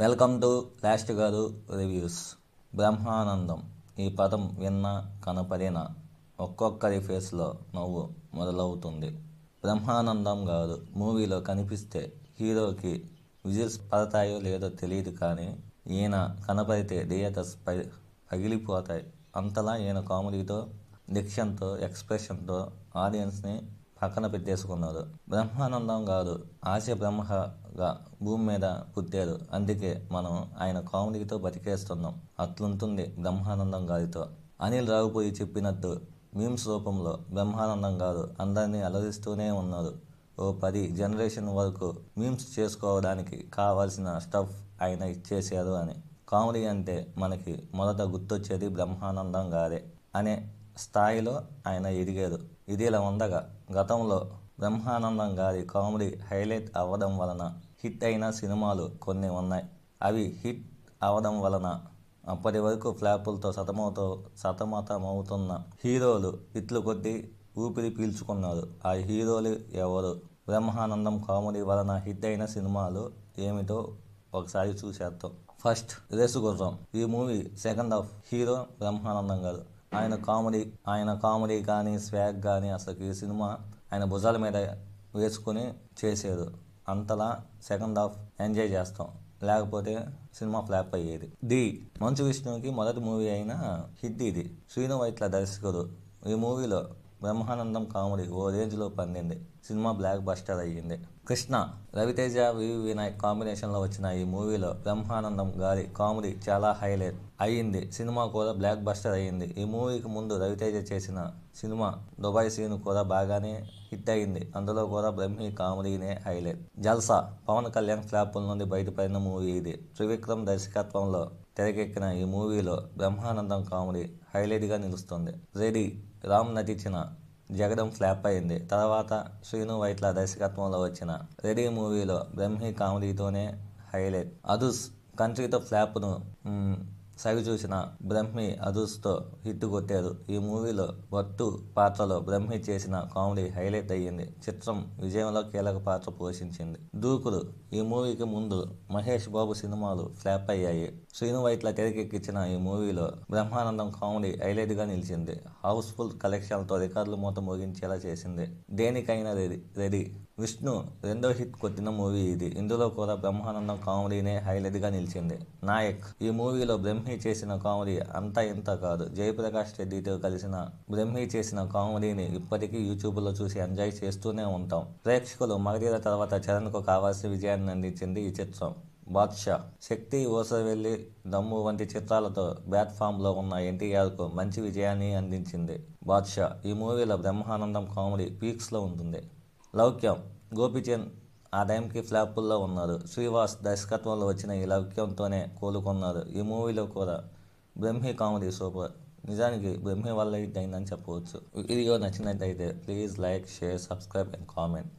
welcome to last గారు reviews Brahmanandam ఈ పదం విన్న కనపడిన ఒక్కొక్కరి ఫేస్లో నవ్వు మొదలవుతుంది బ్రహ్మానందం గారు మూవీలో కనిపిస్తే హీరోకి విజిల్స్ పడతాయో లేదో తెలియదు కానీ ఈయన కనపడితే థియేటర్స్ పగిలిపోతాయి అంతలా ఈయన కామెడీతో డిక్షన్తో ఎక్స్ప్రెషన్తో ఆడియన్స్ని పక్కన పెట్టేసుకున్నారు బ్రహ్మానందం గారు ఆశ బ్రహ్మగా భూమి మీద పుట్టారు అందుకే మనం ఆయన కామెడీతో బతికేస్తున్నాం అట్లుంటుంది బ్రహ్మానందం గారితో అనిల్ రావుపోయి చెప్పినట్టు మీమ్స్ రూపంలో బ్రహ్మానందం గారు అందరినీ అలరిస్తూనే ఉన్నారు ఓ పది జనరేషన్ వరకు మీమ్స్ చేసుకోవడానికి కావాల్సిన స్టఫ్ ఆయన ఇచ్చేసారు అని కామెడీ అంటే మనకి మొదట గుర్తొచ్చేది బ్రహ్మానందం గారే అనే స్థాయిలో ఆయన ఎదిగారు ఇదిలా ఉండగా గతంలో బ్రహ్మానందం గారి కామెడీ హైలైట్ అవ్వడం వలన హిట్ అయిన సినిమాలు కొన్ని ఉన్నాయి అవి హిట్ అవ్వడం వలన అప్పటి వరకు ఫ్లాపులతో సతమతో సతమతమవుతున్న హీరోలు ఇట్లు కొట్టి ఊపిరి పీల్చుకున్నారు ఆ హీరోలు ఎవరు బ్రహ్మానందం కామెడీ వలన హిట్ అయిన సినిమాలు ఏమిటో ఒకసారి చూసేద్దాం ఫస్ట్ రేసు గుర్రం ఈ movie second half hero Brahmanandam garu ఆయన కామెడీ ఆయన కామెడీ కానీ స్వాగ్ కానీ అసలు ఈ సినిమా ఆయన భుజాల మీద వేసుకొని చేసేది అంతలా సెకండ్ హాఫ్ ఎంజాయ్ చేస్తాం లేకపోతే సినిమా ఫ్లాప్ అయ్యేది ది మంచు విష్ణువుకి మొదటి మూవీ అయిన హిట్ ఇది శ్రీను వైట్ల దర్శకుడు ఈ మూవీలో బ్రహ్మానందం కామెడీ ఓ రేంజ్లో పండింది సినిమా బ్లాక్ బస్టర్ అయ్యింది కృష్ణ రవితేజ వివి వినాయక్ కాంబినేషన్లో వచ్చిన ఈ మూవీలో బ్రహ్మానందం గారి కామెడీ చాలా హైలైట్ అయ్యింది సినిమా కూడా బ్లాక్ బస్టర్ అయ్యింది ఈ మూవీకి ముందు రవితేజ చేసిన సినిమా దుబాయ్ సీన్ కూడా బాగానే హిట్ అయింది అందులో కూడా బ్రహ్మి కామెడీనే హైలైట్ జల్సా పవన్ కళ్యాణ్ ఫ్లాపుల నుండి బయటపడిన మూవీ ఇది త్రివిక్రమ్ దర్శకత్వంలో తెరకెక్కిన ఈ మూవీలో బ్రహ్మానందం కామెడీ హైలైట్గా నిలుస్తుంది రెడీ రామ్ నటించిన జగడం ఫ్లాప్ అయింది తర్వాత శ్రీను వైట్ల దర్శకత్వంలో వచ్చిన రెడీ మూవీలో బ్రహ్మి కామెడీతోనే హైలైట్ అదుస్ కంట్రీతో ఫ్లాప్ను సరి చూసిన బ్రహ్మి అదుస్తో హిట్ కొట్టారు ఈ మూవీలో వత్తు పాత్రలో బ్రహ్మి చేసిన కామెడీ హైలైట్ అయ్యింది చిత్రం విజయంలో కీలక పాత్ర పోషించింది దూకుడు ఈ మూవీకి ముందు మహేష్ బాబు సినిమాలు ఫ్లాప్ అయ్యాయి శ్రీను వైట్ల తెరకెక్కించిన ఈ మూవీలో బ్రహ్మానందం కామెడీ హైలైట్గా నిలిచింది హౌస్ఫుల్ కలెక్షన్లతో రికార్డులు మూత మోగించేలా చేసింది దేనికైనా రెడీ రెడీ విష్ణు రెండో హిట్ కొట్టిన మూవీ ఇది ఇందులో కూడా బ్రహ్మానందం కామెడీనే హైలైట్గా నిలిచింది నాయక్ ఈ మూవీలో బ్రహ్మి చేసిన కామెడీ అంతా ఇంత కాదు జయప్రకాష్ రెడ్డితో కలిసిన బ్రహ్మి చేసిన కామెడీని ఇప్పటికీ యూట్యూబ్లో చూసి ఎంజాయ్ చేస్తూనే ఉంటాం ప్రేక్షకులు మగధీర తర్వాత చరణ్కు కావాల్సిన విజయాన్ని అందించింది ఈ చిత్రం బాద్షా శక్తి ఓసవెల్లి దమ్ము వంటి చిత్రాలతో ప్లాట్ఫామ్లో ఉన్న ఎన్టీఆర్కు మంచి విజయాన్ని అందించింది బాద్షా ఈ మూవీలో బ్రహ్మానందం కామెడీ పీక్స్లో ఉంటుంది లౌక్యం గోపిచంద్ ఆ టైంకి ఫ్లాపుల్లో ఉన్నారు శ్రీవాస్ దర్శకత్వంలో వచ్చిన ఈ లౌక్యంతోనే కోలుకున్నారు ఈ మూవీలో కూడా బ్రహ్మి కామెడీ సూపర్ నిజానికి బ్రహ్మి వల్ల ఇట్ అయిందని చెప్పవచ్చు వీడియో నచ్చినట్టయితే please like share subscribe and comment